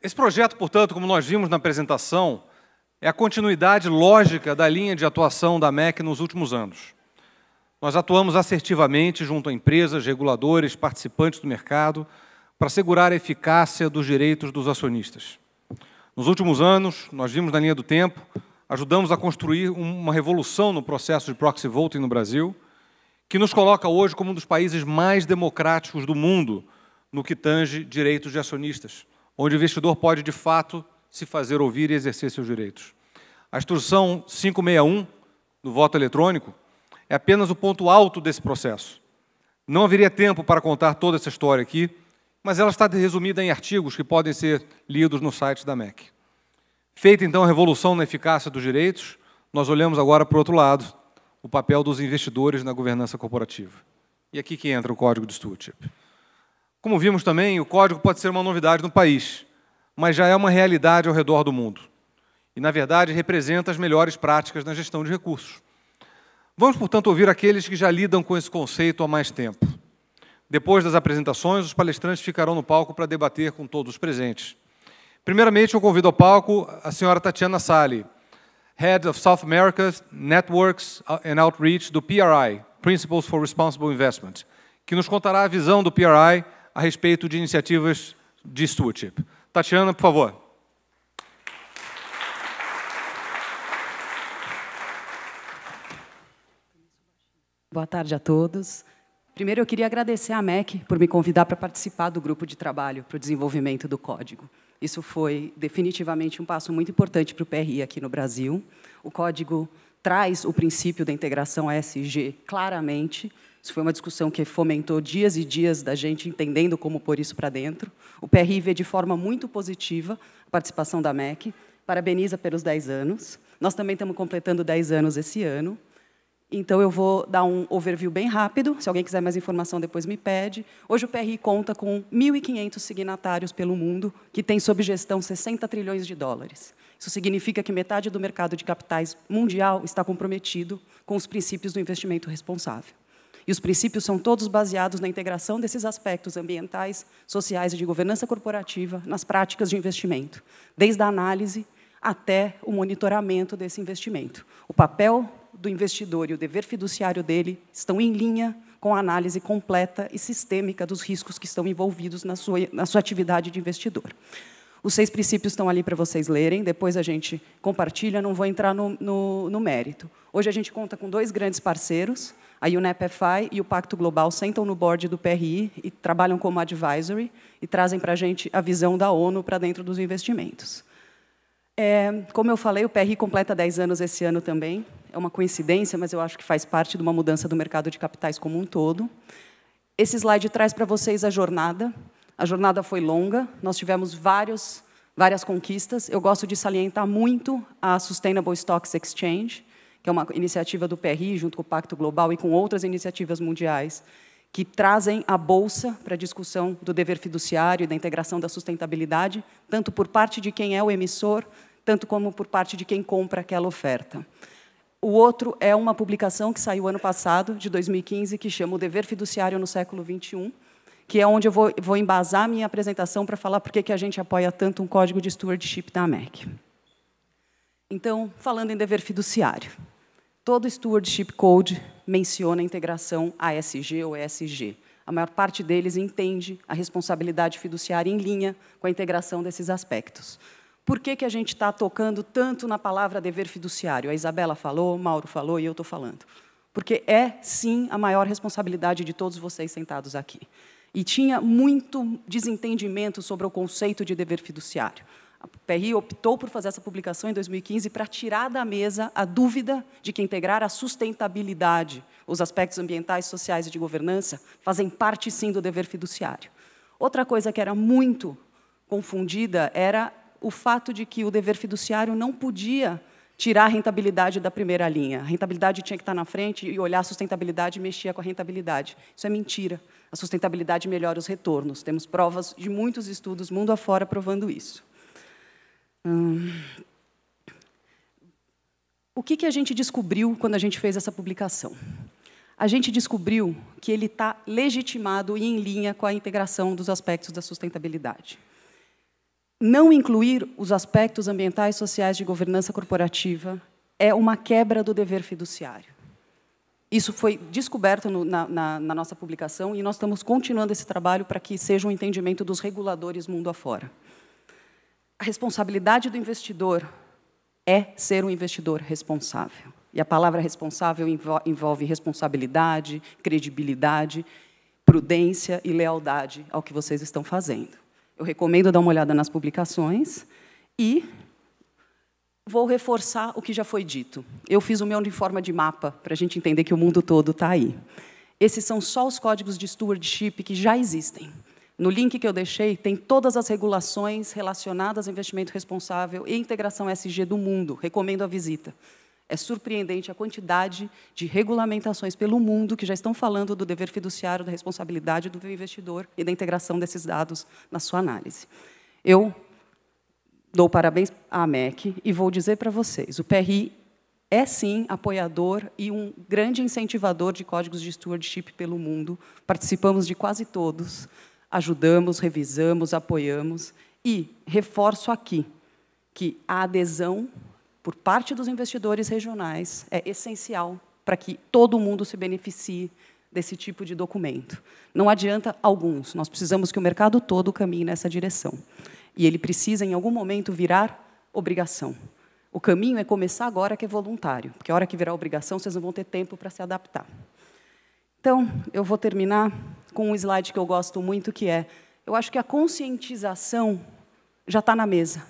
Esse projeto, portanto, como nós vimos na apresentação, é a continuidade lógica da linha de atuação da MEC nos últimos anos. Nós atuamos assertivamente junto a empresas, reguladores, participantes do mercado, para assegurar a eficácia dos direitos dos acionistas. Nos últimos anos, nós vimos na linha do tempo, ajudamos a construir uma revolução no processo de proxy voting no Brasil, que nos coloca hoje como um dos países mais democráticos do mundo no que tange direitos de acionistas onde o investidor pode, de fato, se fazer ouvir e exercer seus direitos. A instrução 561 do voto eletrônico é apenas o ponto alto desse processo. Não haveria tempo para contar toda essa história aqui, mas ela está resumida em artigos que podem ser lidos no site da MEC. Feita então a revolução na eficácia dos direitos, nós olhamos agora para o outro lado, o papel dos investidores na governança corporativa. E é aqui que entra o código de stewardship. Como vimos também, o código pode ser uma novidade no país, mas já é uma realidade ao redor do mundo. E, na verdade, representa as melhores práticas na gestão de recursos. Vamos, portanto, ouvir aqueles que já lidam com esse conceito há mais tempo. Depois das apresentações, os palestrantes ficarão no palco para debater com todos os presentes. Primeiramente, eu convido ao palco a senhora Tatiana Sali, Head of South America's Networks and Outreach do PRI, Principles for Responsible Investment, que nos contará a visão do PRI a respeito de iniciativas de stewardship. Tatiana, por favor. Boa tarde a todos. Primeiro, eu queria agradecer à MEC por me convidar para participar do grupo de trabalho para o desenvolvimento do código. Isso foi definitivamente um passo muito importante para o PRI aqui no Brasil. O código traz o princípio da integração ESG claramente isso foi uma discussão que fomentou dias e dias da gente entendendo como pôr isso para dentro. O PRI vê de forma muito positiva a participação da MEC, parabeniza pelos 10 anos. Nós também estamos completando 10 anos esse ano. Então, eu vou dar um overview bem rápido. Se alguém quiser mais informação, depois me pede. Hoje, o PRI conta com 1.500 signatários pelo mundo, que tem sob gestão 60 trilhões de dólares. Isso significa que metade do mercado de capitais mundial está comprometido com os princípios do investimento responsável. E os princípios são todos baseados na integração desses aspectos ambientais, sociais e de governança corporativa nas práticas de investimento, desde a análise até o monitoramento desse investimento. O papel do investidor e o dever fiduciário dele estão em linha com a análise completa e sistêmica dos riscos que estão envolvidos na sua, na sua atividade de investidor. Os seis princípios estão ali para vocês lerem, depois a gente compartilha, não vou entrar no, no, no, mérito. Hoje a gente conta com dois grandes parceiros, a UNEPFI e o Pacto Global sentam no board do PRI e trabalham como advisory e trazem para a gente a visão da ONU para dentro dos investimentos. É, como eu falei, o PRI completa 10 anos esse ano também. É uma coincidência, mas eu acho que faz parte de uma mudança do mercado de capitais como um todo. Esse slide traz para vocês a jornada. A jornada foi longa, nós tivemos vários, várias conquistas. Eu gosto de salientar muito a Sustainable Stocks Exchange, que é uma iniciativa do PRI, junto com o Pacto Global e com outras iniciativas mundiais, que trazem a bolsa para a discussão do dever fiduciário e da integração da sustentabilidade, tanto por parte de quem é o emissor, tanto como por parte de quem compra aquela oferta. O outro é uma publicação que saiu ano passado, de 2015, que chama O Dever Fiduciário no Século XXI, que é onde eu vou, vou embasar minha apresentação para falar por que a gente apoia tanto um código de stewardship da AMEC. Então, falando em dever fiduciário. Todo Stewardship Code menciona a integração ASG ou ESG. A maior parte deles entende a responsabilidade fiduciária em linha com a integração desses aspectos. Por que, que a gente está tocando tanto na palavra dever fiduciário? A Isabela falou, o Mauro falou e eu estou falando. Porque é, sim, a maior responsabilidade de todos vocês sentados aqui. E tinha muito desentendimento sobre o conceito de dever fiduciário. A PRI optou por fazer essa publicação em 2015 para tirar da mesa a dúvida de que integrar a sustentabilidade, os aspectos ambientais, sociais e de governança, fazem parte, sim, do dever fiduciário. Outra coisa que era muito confundida era o fato de que o dever fiduciário não podia tirar a rentabilidade da primeira linha. A rentabilidade tinha que estar na frente e olhar a sustentabilidade e mexia com a rentabilidade. Isso é mentira. A sustentabilidade melhora os retornos. Temos provas de muitos estudos mundo afora provando isso. O que, que a gente descobriu quando a gente fez essa publicação? A gente descobriu que ele está legitimado e em linha com a integração dos aspectos da sustentabilidade. Não incluir os aspectos ambientais, sociais de governança corporativa é uma quebra do dever fiduciário. Isso foi descoberto no, na, na, na, nossa publicação e nós estamos continuando esse trabalho para que seja um entendimento dos reguladores mundo afora. A responsabilidade do investidor é ser um investidor responsável. E a palavra responsável envolve responsabilidade, credibilidade, prudência e lealdade ao que vocês estão fazendo. Eu recomendo dar uma olhada nas publicações e vou reforçar o que já foi dito. Eu fiz o meu em forma de mapa, para a gente entender que o mundo todo está aí. Esses são só os códigos de stewardship que já existem. No link que eu deixei tem todas as regulações relacionadas a investimento responsável e integração SG do mundo. Recomendo a visita. É surpreendente a quantidade de regulamentações pelo mundo que já estão falando do dever fiduciário, da responsabilidade do investidor e da integração desses dados na sua análise. Eu dou parabéns à MEC e vou dizer para vocês, o PRI é sim apoiador e um grande incentivador de códigos de stewardship pelo mundo. Participamos de quase todos ajudamos, revisamos, apoiamos e reforço aqui que a adesão por parte dos investidores regionais é essencial para que todo mundo se beneficie desse tipo de documento. Não adianta alguns, nós precisamos que o mercado todo caminhe nessa direção. E ele precisa, em algum momento, virar obrigação. O caminho é começar agora, que é voluntário, porque a hora que virar obrigação, vocês não vão ter tempo para se adaptar. Então, eu vou terminar com um slide que eu gosto muito, que é: eu acho que a conscientização já está na mesa.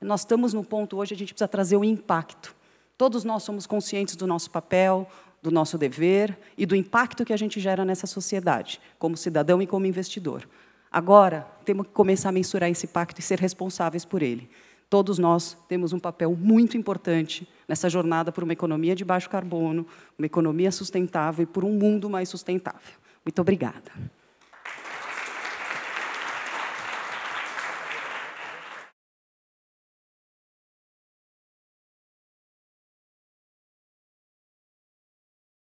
Nós estamos no ponto hoje, a gente precisa trazer o impacto. Todos nós somos conscientes do nosso papel, do nosso dever e do impacto que a gente gera nessa sociedade, como cidadão e como investidor. Agora, temos que começar a mensurar esse impacto e ser responsáveis por ele. Todos nós temos um papel muito importante nessa jornada por uma economia de baixo carbono, uma economia sustentável e por um mundo mais sustentável. Muito obrigada.